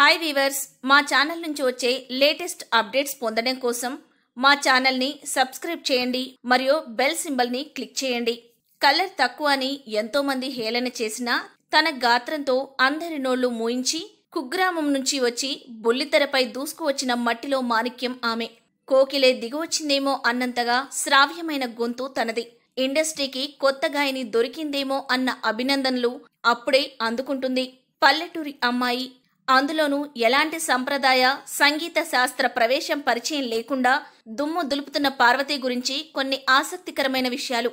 hi weavers మా channel నుంచి వచ్చే లేటెస్ట్ అప్డేట్స్ పొందడం కోసం మా ఛానల్ని సబ్స్క్రైబ్ చేయండి మరియు బెల్ సింబల్ని క్లిక్ చేయండి కలర్ తక్కువ అని ఎంతోమంది హేళన చేసినా తన గాత్రంతో అందరి నోళ్లు మూయించి కుగ్రామం నుంచి వచ్చి బుల్లితెరపై దూసుకువచ్చిన మట్టిలో మాణిక్యం ఆమె కోకిలే దిగువచ్చిందేమో అన్నంతగా శ్రావ్యమైన గొంతు తనది ఇండస్ట్రీకి కొత్త గాయని దొరికిందేమో అన్న అభినందనలు అప్పుడే అందుకుంటుంది పల్లెటూరి అమ్మాయి అందులోనూ ఎలాంటి సంప్రదాయ సంగీత శాస్త్ర ప్రవేశం పరిచయం లేకుండా దుమ్ము దులుపుతున్న పార్వతి గురించి కొన్ని ఆసక్తికరమైన విషయాలు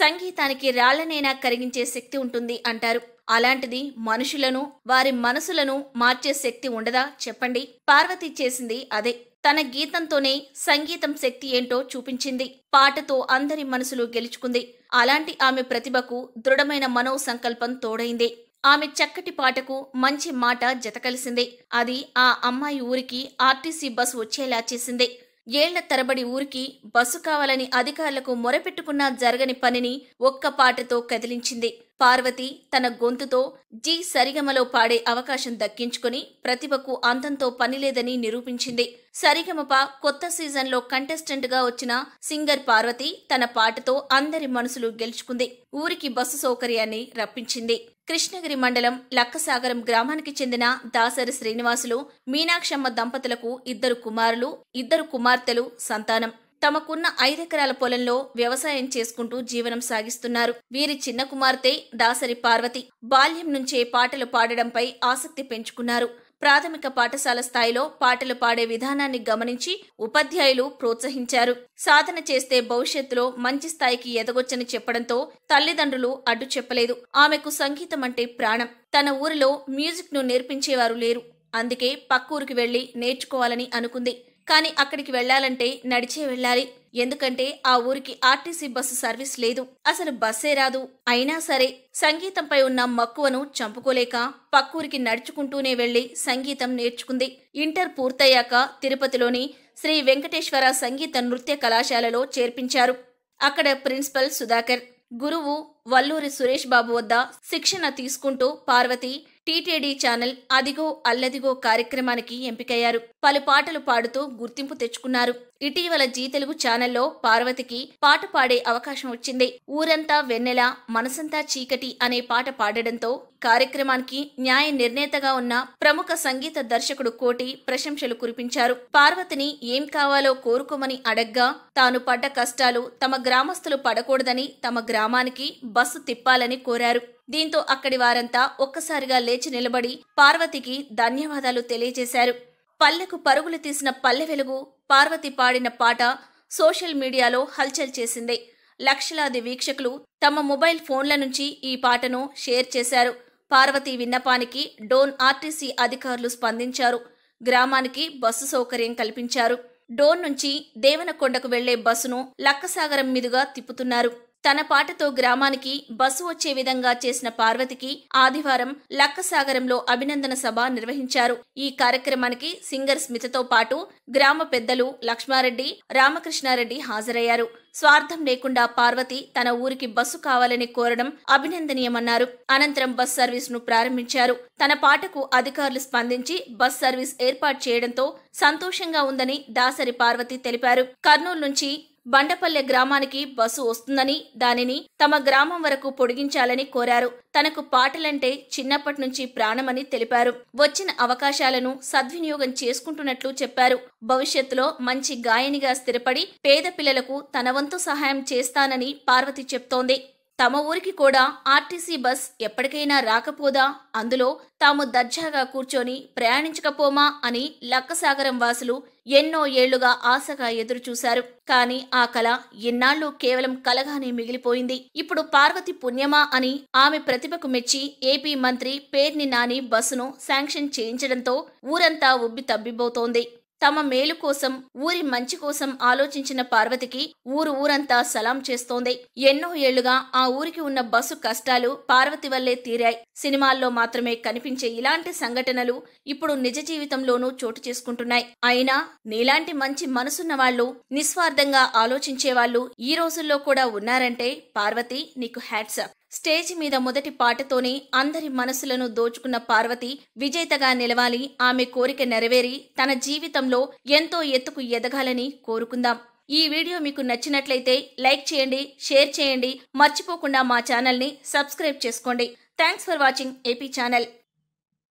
సంగీతానికి రాళ్లనైనా కరిగించే శక్తి ఉంటుంది అంటారు అలాంటిది మనుషులను వారి మనసులను మార్చే శక్తి ఉండదా చెప్పండి పార్వతి చేసింది అదే తన గీతంతోనే సంగీతం శక్తి ఏంటో చూపించింది పాటతో అందరి మనసులు గెలుచుకుంది అలాంటి ఆమె ప్రతిభకు దృఢమైన మనో సంకల్పం తోడైంది ఆమె చక్కటి పాటకు మంచి మాట జతకలిసిందే అది ఆ అమ్మాయి ఊరికి ఆర్టీసీ బస్సు వచ్చేలా చేసింది ఏళ్ల తరబడి ఊరికి బస్సు కావాలని అధికారులకు మొరపెట్టుకున్నా జరగని పనిని ఒక్క పాటతో కదిలించింది పార్వతి తన గొంతుతో జి సరిగమలో పాడే అవకాశం దక్కించుకుని ప్రతిభకు అంతంతో పనిలేదని నిరూపించింది సరిగమప కొత్త సీజన్లో కంటెస్టెంట్గా వచ్చిన సింగర్ పార్వతి తన పాటతో అందరి మనసులు గెలుచుకుంది ఊరికి బస్సు సౌకర్యాన్ని రప్పించింది కృష్ణగిరి మండలం లక్కసాగరం గ్రామానికి చెందిన దాసరి శ్రీనివాసులు మీనాక్షమ్మ దంపతులకు ఇద్దరు కుమారులు ఇద్దరు కుమార్తెలు సంతానం తమకున్న ఐదెకరాల పొలంలో వ్యవసాయం చేసుకుంటూ జీవనం సాగిస్తున్నారు వీరి చిన్న కుమార్తె దాసరి పార్వతి బాల్యం నుంచే పాటలు పాడడంపై ఆసక్తి పెంచుకున్నారు ప్రాథమిక పాఠశాల స్థాయిలో పాటలు పాడే విధానాన్ని గమనించి ఉపాధ్యాయులు ప్రోత్సహించారు సాధన చేస్తే భవిష్యత్తులో మంచి స్థాయికి ఎదగొచ్చని చెప్పడంతో తల్లిదండ్రులు అడ్డు చెప్పలేదు ఆమెకు సంగీతం అంటే ప్రాణం తన ఊరిలో మ్యూజిక్ను నేర్పించేవారు లేరు అందుకే పక్కూరుకి వెళ్లి నేర్చుకోవాలని అనుకుంది కానీ అక్కడికి వెళ్లాలంటే నడిచే వెళ్ళాలి ఎందుకంటే ఆ ఊరికి ఆర్టీసీ బస్సు సర్వీస్ లేదు అసలు బస్సే రాదు అయినా సరే సంగీతంపై ఉన్న మక్కువను చంపుకోలేక పక్కూరికి నడుచుకుంటూనే వెళ్లి సంగీతం నేర్చుకుంది ఇంటర్ పూర్తయ్యాక తిరుపతిలోని శ్రీ వెంకటేశ్వర సంగీత నృత్య కళాశాలలో చేర్పించారు అక్కడ ప్రిన్సిపల్ సుధాకర్ గురువు వల్లూరి సురేష్ బాబు వద్ద శిక్షణ తీసుకుంటూ పార్వతి టీటీడీ ఛానల్ అదిగో అల్లదిగో కార్యక్రమానికి ఎంపికయ్యారు పలు పాటలు పాడుతూ గుర్తింపు తెచ్చుకున్నారు ఇటీవల జీ తెలుగు ఛానల్లో పార్వతికి పాట పాడే అవకాశం వచ్చింది ఊరంతా వెన్నెల మనసంతా చీకటి అనే పాట పాడడంతో కార్యక్రమానికి న్యాయ నిర్ణేతగా ఉన్న ప్రముఖ సంగీత దర్శకుడు కోటి ప్రశంసలు కురిపించారు పార్వతిని ఏం కావాలో కోరుకోమని అడగ్గా తాను పడ్డ కష్టాలు తమ గ్రామస్తులు పడకూడదని తమ గ్రామానికి బస్సు తిప్పాలని కోరారు దీంతో అక్కడి వారంతా ఒక్కసారిగా లేచి నిలబడి పార్వతికి ధన్యవాదాలు తెలియజేశారు పల్లెకు పరుగులు తీసిన పల్లె వెలుగు పార్వతి పాడిన పాట సోషల్ మీడియాలో హల్చల్ చేసింది లక్షలాది వీక్షకులు తమ మొబైల్ ఫోన్ల నుంచి ఈ పాటను షేర్ చేశారు పార్వతి విన్నపానికి డోన్ ఆర్టీసీ అధికారులు స్పందించారు గ్రామానికి బస్సు సౌకర్యం కల్పించారు డోన్ నుంచి దేవనకొండకు వెళ్లే బస్సును లక్కసాగరం మీదుగా తిప్పుతున్నారు తన పాటతో గ్రామానికి బస్సు వచ్చే విధంగా చేసిన పార్వతికి ఆదివారం లక్కసాగరంలో అభినందన సభ నిర్వహించారు ఈ కార్యక్రమానికి సింగర్ స్మితతో పాటు గ్రామ పెద్దలు లక్ష్మారెడ్డి రామకృష్ణారెడ్డి హాజరయ్యారు స్వార్థం లేకుండా పార్వతి తన ఊరికి బస్సు కావాలని కోరడం అభినందనీయమన్నారు అనంతరం బస్ ను ప్రారంభించారు తన పాటకు అధికారులు స్పందించి బస్ సర్వీస్ ఏర్పాటు చేయడంతో సంతోషంగా ఉందని దాసరి పార్వతి తెలిపారు కర్నూలు నుంచి బండపల్లె గ్రామానికి బస్సు వస్తుందని దానిని తమ గ్రామం వరకు పొడిగించాలని కోరారు తనకు పాటలంటే చిన్నప్పటి నుంచి ప్రాణమని తెలిపారు వచ్చిన అవకాశాలను సద్వినియోగం చేసుకుంటున్నట్లు చెప్పారు భవిష్యత్తులో మంచి గాయనిగా స్థిరపడి పేద పిల్లలకు తన వంతు సహాయం చేస్తానని పార్వతి చెప్తోంది తమ ఊరికి కూడా ఆర్టీసీ బస్ ఎప్పటికైనా రాకపోదా అందులో తాము దర్జాగా కూర్చొని ప్రయాణించకపోమా అని లక్కసాగరం వాసులు ఎన్నో ఏళ్లుగా ఆశగా ఎదురుచూశారు కానీ ఆ కళ ఎన్నాళ్ళు కేవలం కలగానే మిగిలిపోయింది ఇప్పుడు పార్వతి పుణ్యమా అని ఆమె ప్రతిభకు మెచ్చి ఏపీ మంత్రి పేర్ని నాని బస్సును శాంక్షన్ చేయించడంతో ఊరంతా ఉబ్బి తబ్బిబ్బోతోంది తమ మేలు కోసం ఊరి మంచి కోసం ఆలోచించిన పార్వతికి ఊరు ఊరంతా సలాం చేస్తోంది ఎన్నో ఏళ్లుగా ఆ ఊరికి ఉన్న బస్సు కష్టాలు పార్వతి వల్లే తీరాయి సినిమాల్లో మాత్రమే కనిపించే ఇలాంటి సంఘటనలు ఇప్పుడు నిజ జీవితంలోనూ చోటు చేసుకుంటున్నాయి అయినా నీలాంటి మంచి మనసున్న వాళ్ళు నిస్వార్థంగా ఆలోచించే వాళ్ళు ఈ రోజుల్లో కూడా ఉన్నారంటే పార్వతి నీకు హ్యాట్సప్ స్టేజ్ మీద మొదటి పాటతోనే అందరి మనసులను దోచుకున్న పార్వతి విజేతగా నిలవాలి ఆమె కోరిక నెరవేరి తన జీవితంలో ఎంతో ఎత్తుకు ఎదగాలని కోరుకుందాం ఈ వీడియో మీకు నచ్చినట్లయితే లైక్ చేయండి షేర్ చేయండి మర్చిపోకుండా మా ఛానల్ని సబ్స్క్రైబ్ చేసుకోండి thanks for watching AP channel